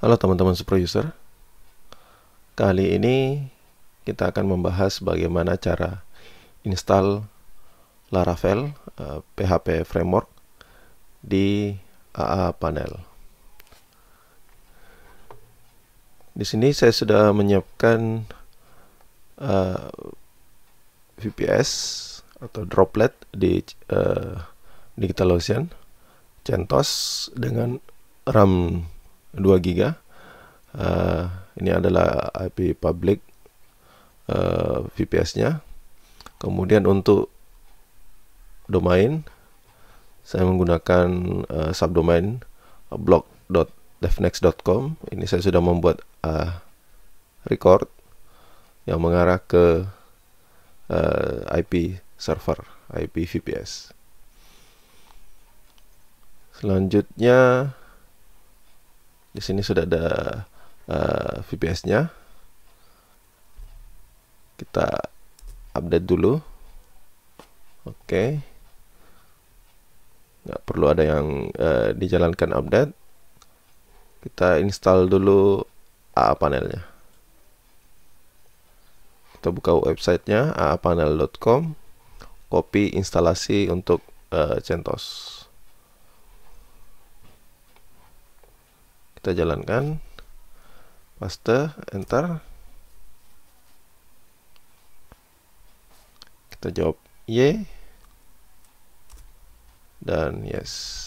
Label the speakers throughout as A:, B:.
A: Halo teman-teman Super User. Kali ini kita akan membahas bagaimana cara install Laravel uh, eh, PHP framework di AA panel. Di sini saya sudah menyiapkan uh, eh, VPS atau droplet di uh, eh, DigitalOcean CentOS dengan RAM 2 GB Uh, ini adalah IP public uh, VPS-nya. Kemudian untuk domain saya menggunakan uh, subdomain blog.devnext.com. Ini saya sudah membuat uh, record yang mengarah ke uh, IP server, IP VPS. Selanjutnya di sini sudah ada uh, eh, VPS-nya. Kita update dulu. Oke. Okay. Nggak perlu ada yang uh, dijalankan update. Kita install dulu AA panelnya. Kita buka websitenya aapanel.com. Copy instalasi untuk uh, CentOS. Kita jalankan paste enter kita jawab y dan yes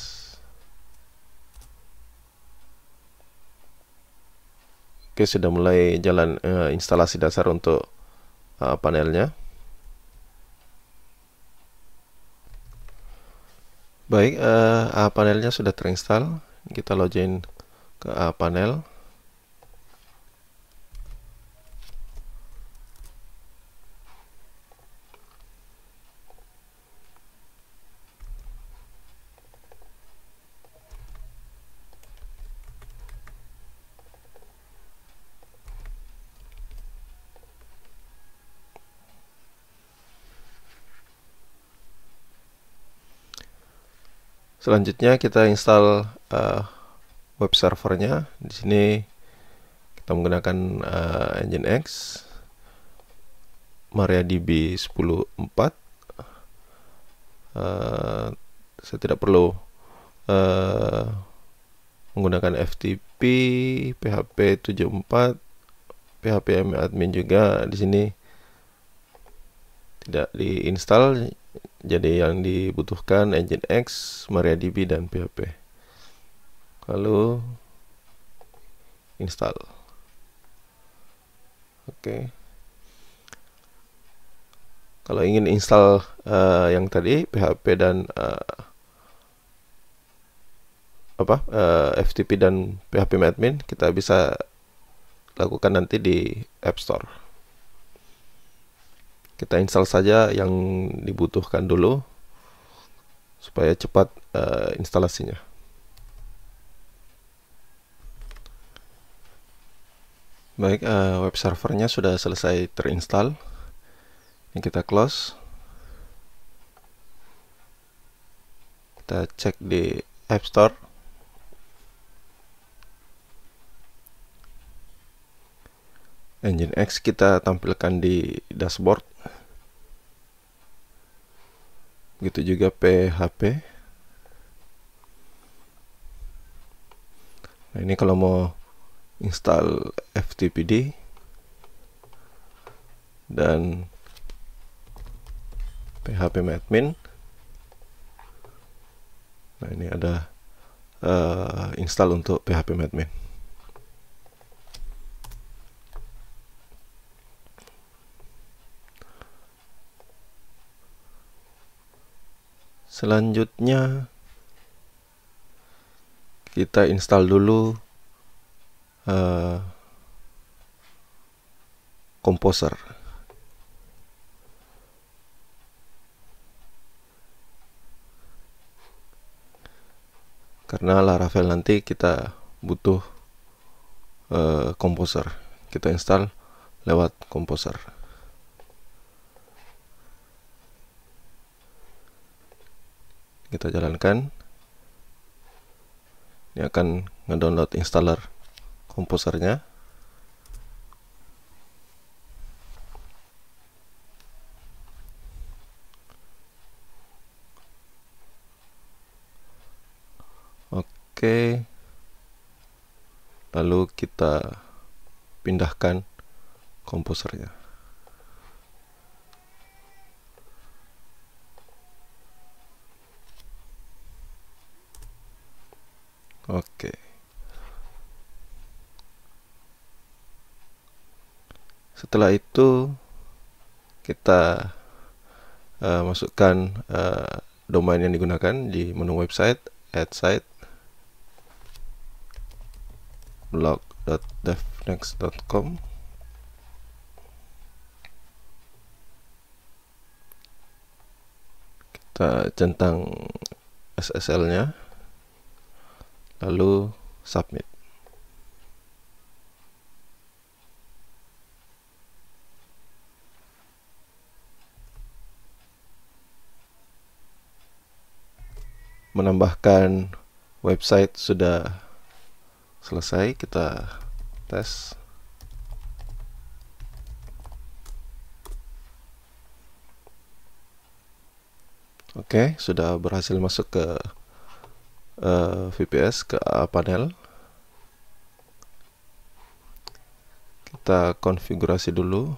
A: Oke, sudah mulai jalan uh, instalasi dasar untuk uh, panelnya. Baik, uh, panelnya sudah terinstall. Kita login ke panel. Selanjutnya kita install uh, web servernya. Di sini kita menggunakan uh, eh, Nginx MariaDB 10.4. Uh, eh, saya tidak perlu uh, menggunakan FTP, PHP 74, PHP admin juga di sini tidak diinstal jadi yang dibutuhkan engine X, MariaDB, dan PHP. Lalu install. Oke. Okay. Kalau ingin install uh, yang tadi PHP dan uh, apa uh, eh, FTP dan PHP admin kita bisa lakukan nanti di App Store kita install saja yang dibutuhkan dulu supaya cepat uh, instalasinya baik uh, web servernya sudah selesai terinstall ini kita close kita cek di App Store engine X kita tampilkan di dashboard begitu juga PHP nah ini kalau mau install FTPD dan PHP admin nah ini ada uh, install untuk PHP admin selanjutnya kita install dulu uh, eh, composer karena Laravel nanti kita butuh uh, eh, composer kita install lewat composer kita jalankan ini akan ngedownload installer komposernya oke lalu kita pindahkan komposernya Oke. Setelah itu kita uh, masukkan uh, domain yang digunakan di menu website, add site, blog.devnext.com. Kita centang SSL-nya lalu submit menambahkan website sudah selesai kita tes Oke, okay, sudah berhasil masuk ke uh, eh, VPS ke eh, panel kita konfigurasi dulu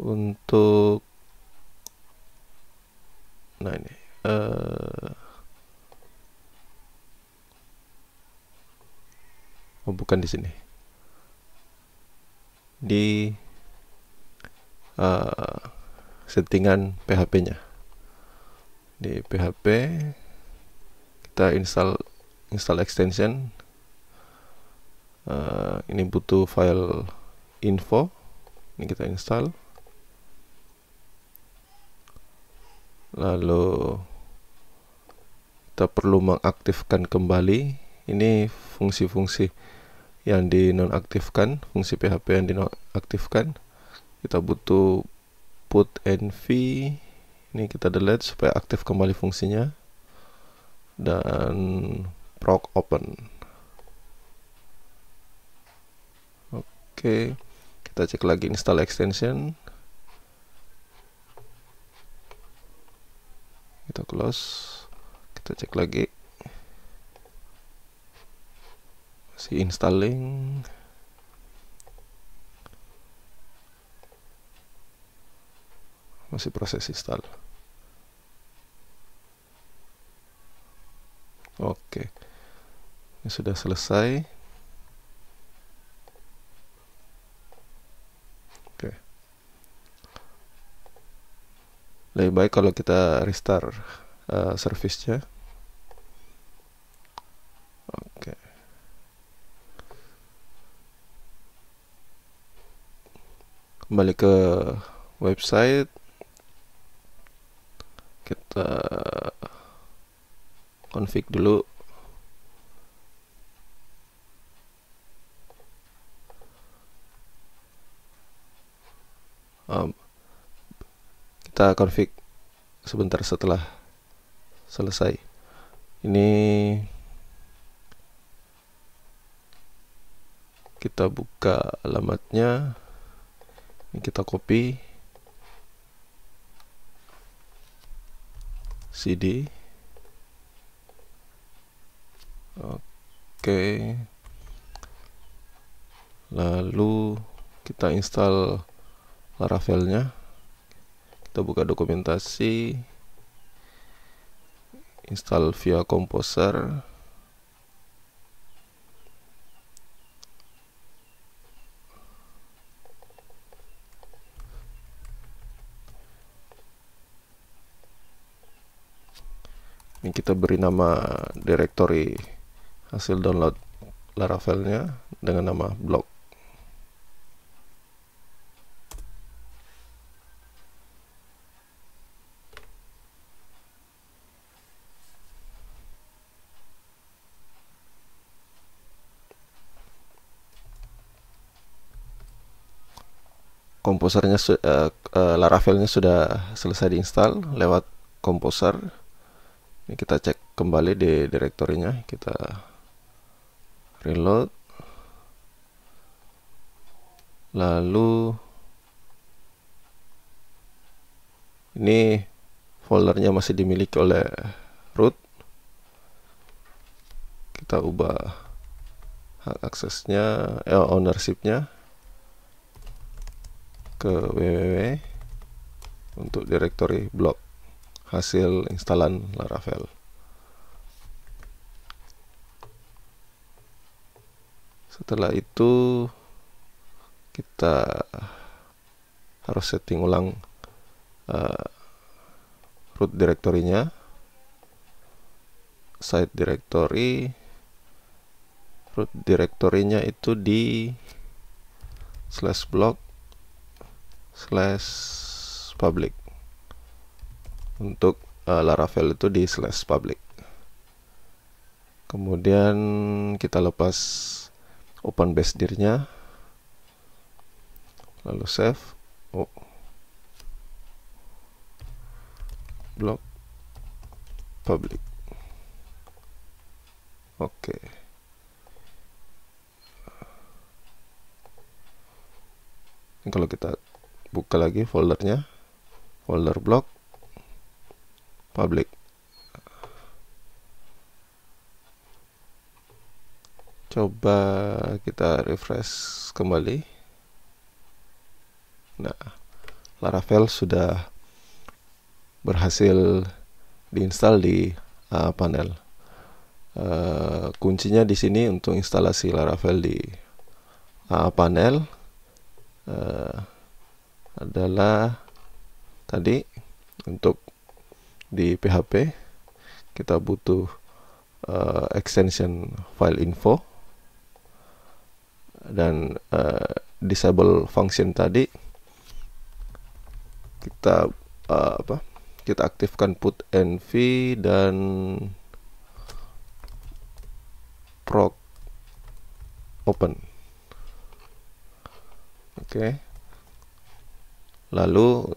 A: untuk nah ini uh, oh bukan di sini di uh, settingan PHP-nya. Di PHP kita install install extension. Uh, ini butuh file info. Ini kita install. Lalu kita perlu mengaktifkan kembali ini fungsi-fungsi yang dinonaktifkan, fungsi PHP yang dinonaktifkan. Kita butuh put nv ini kita delete supaya aktif kembali fungsinya dan proc open oke kita cek lagi install extension kita close kita cek lagi masih installing masih proses install oke ini sudah selesai oke lebih baik kalau kita restart uh, service-nya oke kembali ke website ke config dulu um, kita config sebentar setelah selesai ini kita buka alamatnya ini kita copy CD oke lalu kita install laravelnya kita buka dokumentasi install via komposer ini kita beri nama directory hasil download Laravelnya dengan nama blog komposernya uh, uh, Laravelnya sudah selesai diinstal lewat komposer ini kita cek kembali di direktorinya kita reload lalu ini foldernya masih dimiliki oleh root kita ubah hak aksesnya eh, ownershipnya ke www untuk directory blog hasil instalan Laravel. Setelah itu kita harus setting ulang uh, root directory-nya, site directory, root directory-nya itu di slash blog slash public untuk uh, Laravel itu di slash public kemudian kita lepas open base dirnya lalu save oh Blog public oke okay. kalau kita buka lagi foldernya folder blog, public coba kita refresh kembali nah Laravel sudah berhasil diinstal di uh, panel uh, kuncinya di sini untuk instalasi Laravel di uh, panel uh, adalah tadi untuk di PHP kita butuh uh, extension file info dan uh, disable function tadi kita uh, apa kita aktifkan put env dan proc open oke okay. lalu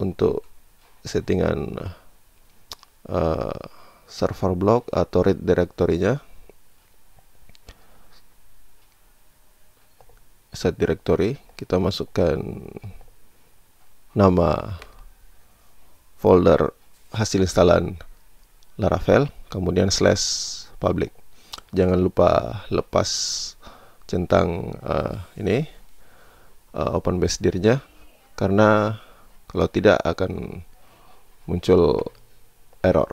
A: untuk settingan uh, server block atau read directory-nya set directory kita masukkan nama folder hasil instalan Laravel kemudian slash public jangan lupa lepas centang uh, ini uh, open base dirnya karena kalau tidak akan muncul error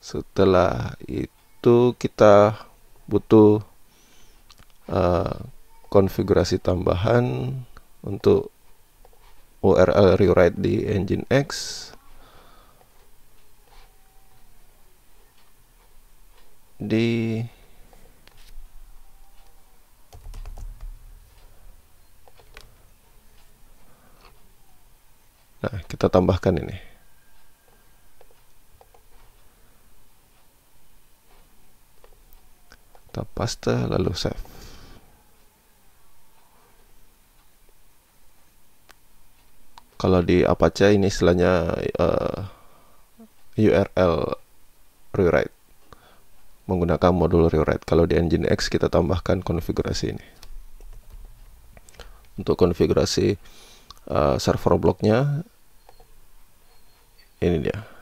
A: setelah itu kita butuh uh, konfigurasi tambahan untuk URL rewrite di engine X di Nah, kita tambahkan ini. kita paste lalu save kalau di Apache ini istilahnya uh, eh, URL rewrite menggunakan modul rewrite kalau di Nginx kita tambahkan konfigurasi ini untuk konfigurasi uh, server blocknya ini dia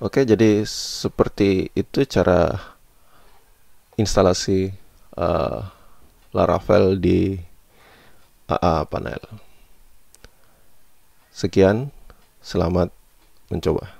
A: Oke, jadi seperti itu cara instalasi uh, Laravel di AA panel. Sekian, selamat mencoba.